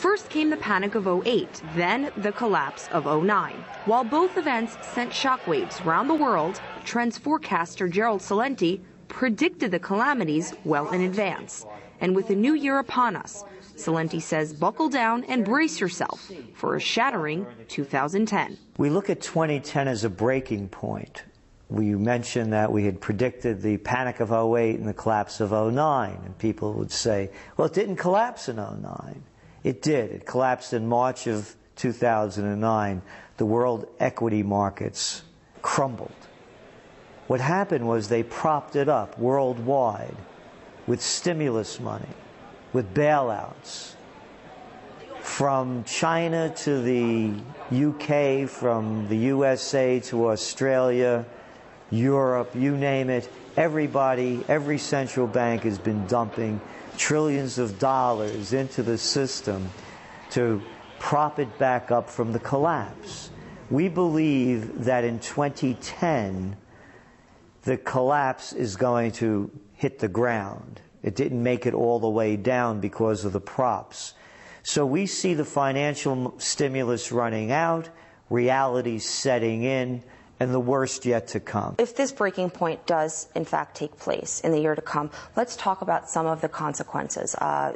First came the panic of 08, then the collapse of 09. While both events sent shockwaves around the world, Trends forecaster Gerald Salenti predicted the calamities well in advance. And with a new year upon us, Salenti says buckle down and brace yourself for a shattering 2010. We look at 2010 as a breaking point. We mentioned that we had predicted the panic of 08 and the collapse of 09, and people would say, well, it didn't collapse in 09. It did. It collapsed in March of 2009. The world equity markets crumbled. What happened was they propped it up worldwide with stimulus money, with bailouts from China to the UK, from the USA to Australia, Europe, you name it, everybody, every central bank has been dumping trillions of dollars into the system to prop it back up from the collapse. We believe that in 2010, the collapse is going to hit the ground. It didn't make it all the way down because of the props. So we see the financial stimulus running out, reality setting in and the worst yet to come. If this breaking point does, in fact, take place in the year to come, let's talk about some of the consequences. Uh,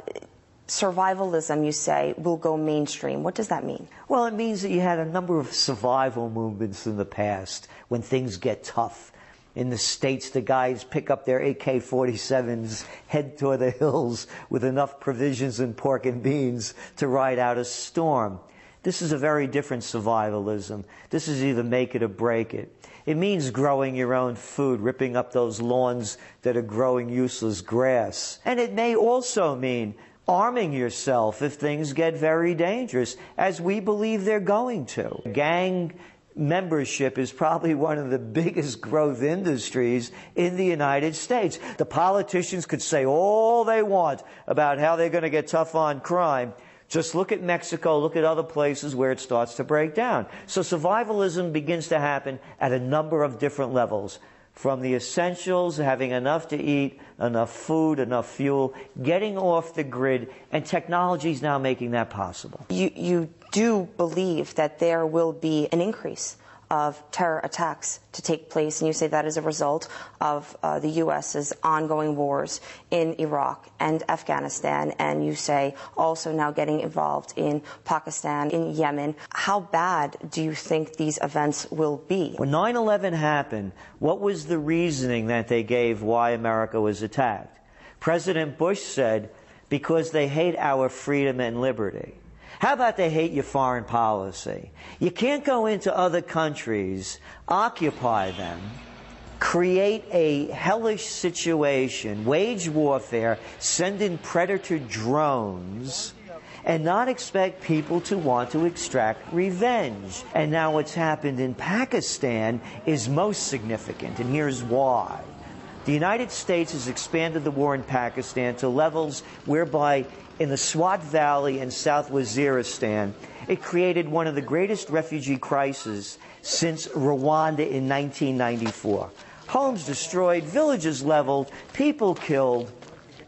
survivalism, you say, will go mainstream. What does that mean? Well, it means that you had a number of survival movements in the past when things get tough. In the States, the guys pick up their AK 47s, head toward the hills with enough provisions and pork and beans to ride out a storm. This is a very different survivalism. This is either make it or break it. It means growing your own food, ripping up those lawns that are growing useless grass. And it may also mean arming yourself if things get very dangerous, as we believe they're going to. Gang membership is probably one of the biggest growth industries in the United States. The politicians could say all they want about how they're going to get tough on crime. Just look at Mexico, look at other places where it starts to break down. So survivalism begins to happen at a number of different levels. From the essentials, having enough to eat, enough food, enough fuel, getting off the grid, and technology is now making that possible. You, you do believe that there will be an increase of terror attacks to take place, and you say that is a result of uh, the U.S.'s ongoing wars in Iraq and Afghanistan, and you say also now getting involved in Pakistan, in Yemen. How bad do you think these events will be? When 9 11 happened, what was the reasoning that they gave why America was attacked? President Bush said, because they hate our freedom and liberty. How about they hate your foreign policy? You can't go into other countries, occupy them, create a hellish situation, wage warfare, send in predator drones, and not expect people to want to extract revenge. And now what's happened in Pakistan is most significant, and here's why. The United States has expanded the war in Pakistan to levels whereby in the Swat Valley and South Waziristan, it created one of the greatest refugee crises since Rwanda in 1994. Homes destroyed, villages leveled, people killed,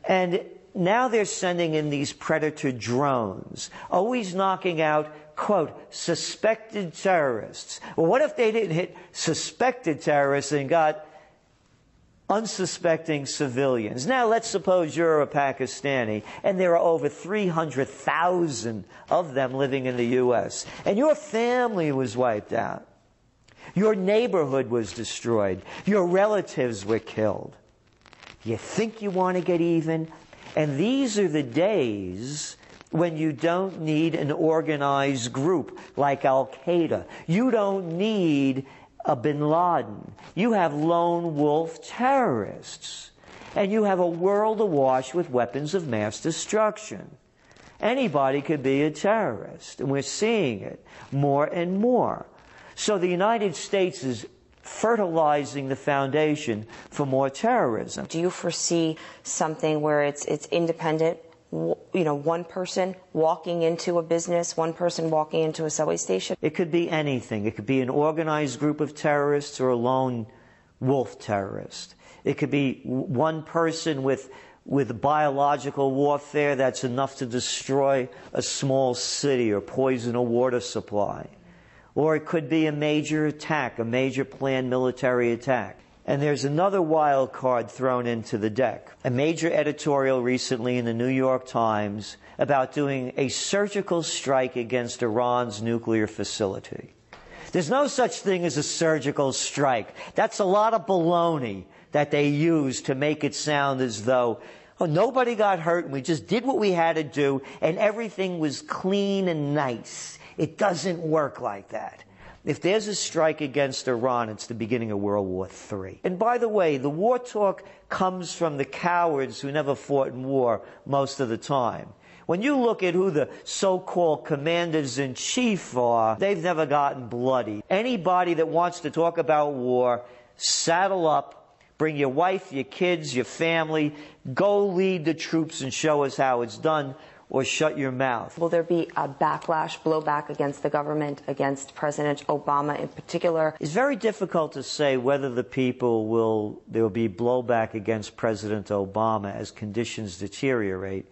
and now they're sending in these predator drones, always knocking out quote, suspected terrorists. Well, what if they didn't hit suspected terrorists and got unsuspecting civilians. Now, let's suppose you're a Pakistani, and there are over 300,000 of them living in the U.S., and your family was wiped out. Your neighborhood was destroyed. Your relatives were killed. You think you want to get even? And these are the days when you don't need an organized group like Al Qaeda. You don't need a bin Laden. You have lone wolf terrorists. And you have a world awash with weapons of mass destruction. Anybody could be a terrorist, and we're seeing it more and more. So the United States is fertilizing the foundation for more terrorism. Do you foresee something where it's it's independent you know, one person walking into a business, one person walking into a subway station. It could be anything. It could be an organized group of terrorists or a lone wolf terrorist. It could be one person with with biological warfare that's enough to destroy a small city or poison a water supply. Or it could be a major attack, a major planned military attack. And there's another wild card thrown into the deck. A major editorial recently in the New York Times about doing a surgical strike against Iran's nuclear facility. There's no such thing as a surgical strike. That's a lot of baloney that they use to make it sound as though oh, nobody got hurt and we just did what we had to do and everything was clean and nice. It doesn't work like that. If there's a strike against Iran, it's the beginning of World War III. And by the way, the war talk comes from the cowards who never fought in war most of the time. When you look at who the so-called commanders in chief are, they've never gotten bloody. Anybody that wants to talk about war, saddle up, bring your wife, your kids, your family, go lead the troops and show us how it's done or shut your mouth. Will there be a backlash, blowback against the government, against President Obama in particular? It's very difficult to say whether the people will, there will be blowback against President Obama as conditions deteriorate,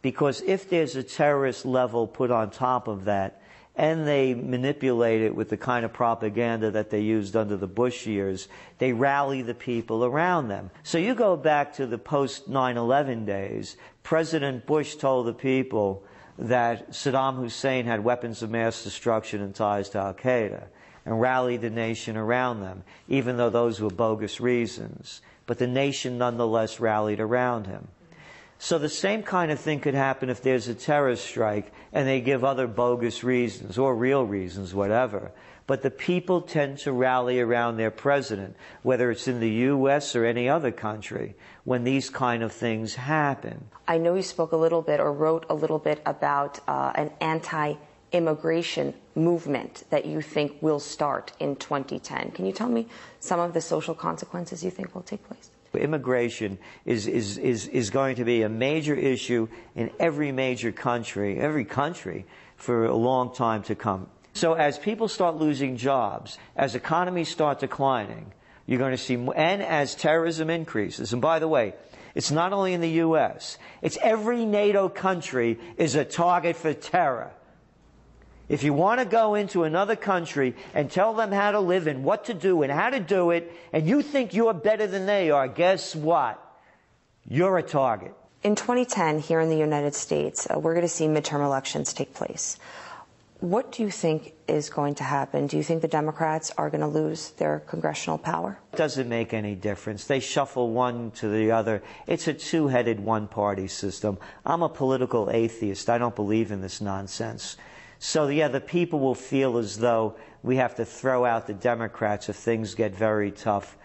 because if there's a terrorist level put on top of that, and they manipulate it with the kind of propaganda that they used under the Bush years. They rally the people around them. So you go back to the post 9 11 days, President Bush told the people that Saddam Hussein had weapons of mass destruction and ties to Al Qaeda and rallied the nation around them, even though those were bogus reasons. But the nation nonetheless rallied around him. So the same kind of thing could happen if there's a terrorist strike and they give other bogus reasons or real reasons, whatever. But the people tend to rally around their president, whether it's in the U.S. or any other country, when these kind of things happen. I know you spoke a little bit or wrote a little bit about uh, an anti immigration movement that you think will start in 2010. Can you tell me some of the social consequences you think will take place? Immigration is, is, is, is going to be a major issue in every major country, every country, for a long time to come. So as people start losing jobs, as economies start declining, you're going to see, and as terrorism increases, and by the way, it's not only in the U.S., it's every NATO country is a target for terror. If you want to go into another country and tell them how to live and what to do and how to do it, and you think you're better than they are, guess what? You're a target. In 2010, here in the United States, uh, we're going to see midterm elections take place. What do you think is going to happen? Do you think the Democrats are going to lose their congressional power? It doesn't make any difference. They shuffle one to the other. It's a two headed one party system. I'm a political atheist. I don't believe in this nonsense. So, yeah, the people will feel as though we have to throw out the Democrats if things get very tough.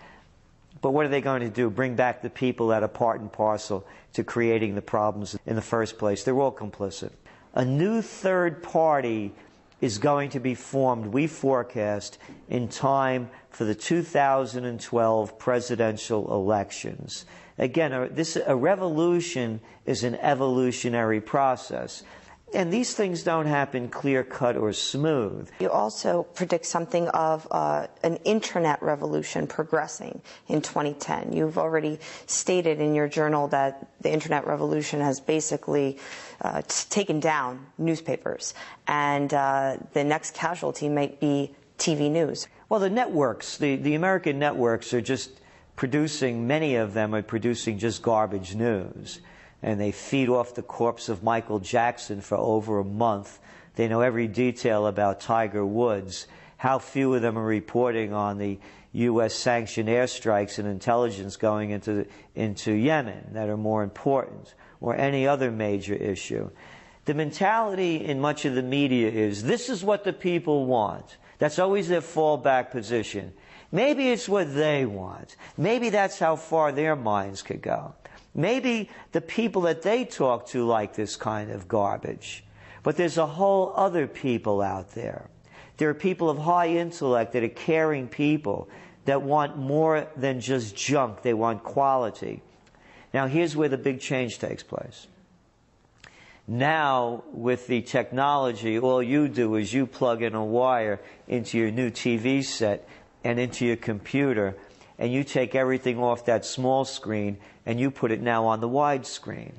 But what are they going to do? Bring back the people that are part and parcel to creating the problems in the first place. They're all complicit. A new third party is going to be formed, we forecast, in time for the 2012 presidential elections. Again, a, this, a revolution is an evolutionary process. And these things don't happen clear cut or smooth. You also predict something of uh, an internet revolution progressing in 2010. You've already stated in your journal that the internet revolution has basically uh, taken down newspapers, and uh, the next casualty might be TV news. Well, the networks, the, the American networks, are just producing, many of them are producing just garbage news and they feed off the corpse of Michael Jackson for over a month. They know every detail about Tiger Woods. How few of them are reporting on the U.S. sanctioned airstrikes and intelligence going into, into Yemen that are more important, or any other major issue. The mentality in much of the media is this is what the people want. That's always their fallback position. Maybe it's what they want. Maybe that's how far their minds could go. Maybe the people that they talk to like this kind of garbage. But there's a whole other people out there. There are people of high intellect that are caring people that want more than just junk. They want quality. Now here's where the big change takes place. Now with the technology, all you do is you plug in a wire into your new TV set and into your computer and you take everything off that small screen and you put it now on the wide screen.